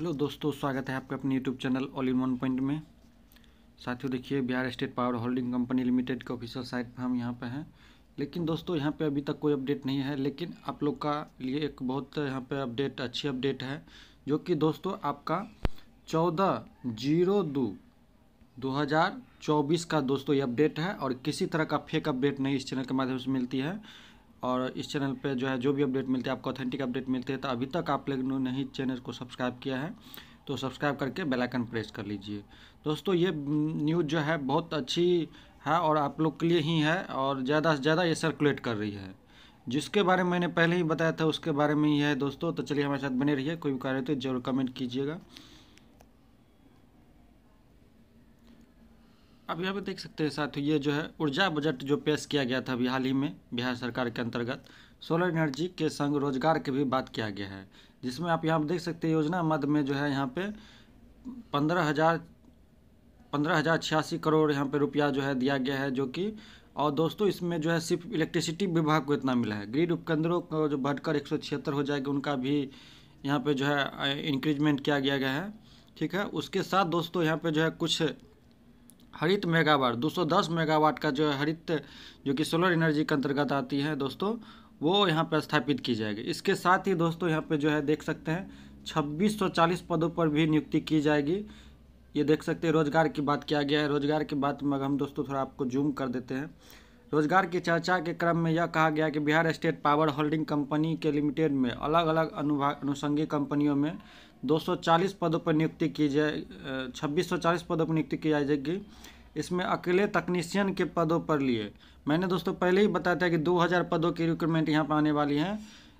hello दोस्तों स्वागत है आपका अपने YouTube channel all in one point में साथियों देखिए Bihar state power holding company limited के ऑफिशियल साइट पर हम यहाँ पे हैं लेकिन दोस्तों यहाँ पे अभी तक कोई अपडेट नहीं है लेकिन आप लोग का लिए एक बहुत यहाँ पे अपडेट अच्छी अपडेट है जो कि दोस्तों आपका चौदह जीरो दो दो हज़ार चौबीस का दोस्तों ये अपडेट है और किसी तरह का फेक अपडेट नहीं इस चैनल के माध्यम से मिलती है और इस चैनल पे जो है जो भी अपडेट मिलते हैं आपको ऑथेंटिक अपडेट मिलते हैं तो अभी तक आप लोगों ने ही चैनल को सब्सक्राइब किया है तो सब्सक्राइब करके बेल आइकन प्रेस कर लीजिए दोस्तों ये न्यूज़ जो है बहुत अच्छी है और आप लोग के लिए ही है और ज़्यादा से ज़्यादा ये सर्कुलेट कर रही है जिसके बारे में मैंने पहले ही बताया था उसके बारे में ही है दोस्तों तो चलिए हमारे साथ बने रहिए कोई भी कार्य तो जरूर कमेंट कीजिएगा आप यहाँ पे देख सकते हैं साथ ये जो है ऊर्जा बजट जो पेश किया गया था अभी हाल ही में बिहार सरकार के अंतर्गत सोलर एनर्जी के संग रोजगार की भी बात किया गया है जिसमें आप यहाँ पर देख सकते हैं योजना मद में जो है यहाँ पे पंद्रह हज़ार पंद्रह हज़ार छियासी करोड़ यहाँ पे रुपया जो है दिया गया है जो कि और दोस्तों इसमें जो है सिर्फ इलेक्ट्रिसिटी विभाग को इतना मिला है ग्रिड उपकेंद्रों को जो बढ़कर एक सौ छिहत्तर हो जाएगा उनका भी यहाँ पर जो है इंक्रीजमेंट किया गया है ठीक है उसके साथ दोस्तों यहाँ पर जो है कुछ हरित मेगावाट 210 मेगावाट का जो हरित जो कि सोलर एनर्जी के अंतर्गत आती है दोस्तों वो यहाँ पर स्थापित की जाएगी इसके साथ ही दोस्तों यहाँ पे जो है देख सकते हैं 2640 पदों पर भी नियुक्ति की जाएगी ये देख सकते हैं रोजगार की बात किया गया है रोजगार की बात में हम दोस्तों थोड़ा आपको जूम कर देते हैं रोजगार की चर्चा के क्रम में यह कहा गया कि Bihar state power holding company के लिमिटेड में अलग अलग अनुभाग अनुषंगिक कंपनियों में 240 पदों पर नियुक्ति की जाए छब्बीस पदों पर नियुक्ति की जाएगी इसमें अकेले तकनीशियन के पदों पर लिए मैंने दोस्तों पहले ही बताया था कि 2000 पदों की रिक्रूटमेंट यहाँ पर आने वाली है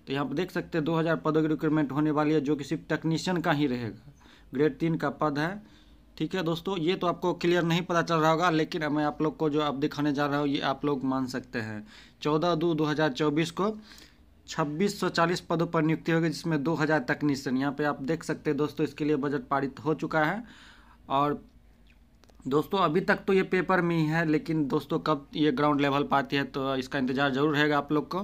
तो यहाँ पर देख सकते हैं 2000 पदों की रिक्रूटमेंट होने वाली है जो कि सिर्फ टेक्नीशियन का ही रहेगा ग्रेड तीन का पद है ठीक है दोस्तों ये तो आपको क्लियर नहीं पता चल रहा होगा लेकिन मैं आप लोग को जो आप दिखाने जा रहा हूँ ये आप लोग मान सकते हैं चौदह दो दो हज़ार चौबीस को छब्बीस सौ चालीस पदों पर नियुक्ति होगी जिसमें दो हज़ार तकनीशियन यहाँ पे आप देख सकते हैं दोस्तों इसके लिए बजट पारित हो चुका है और दोस्तों अभी तक तो ये पेपर में ही है लेकिन दोस्तों कब ये ग्राउंड लेवल पाती है तो इसका इंतज़ार ज़रूर रहेगा आप लोग को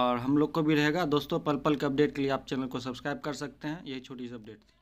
और हम लोग को भी रहेगा दोस्तों पल पल के अपडेट के लिए आप चैनल को सब्सक्राइब कर सकते हैं यही छोटी सी अपडेट थी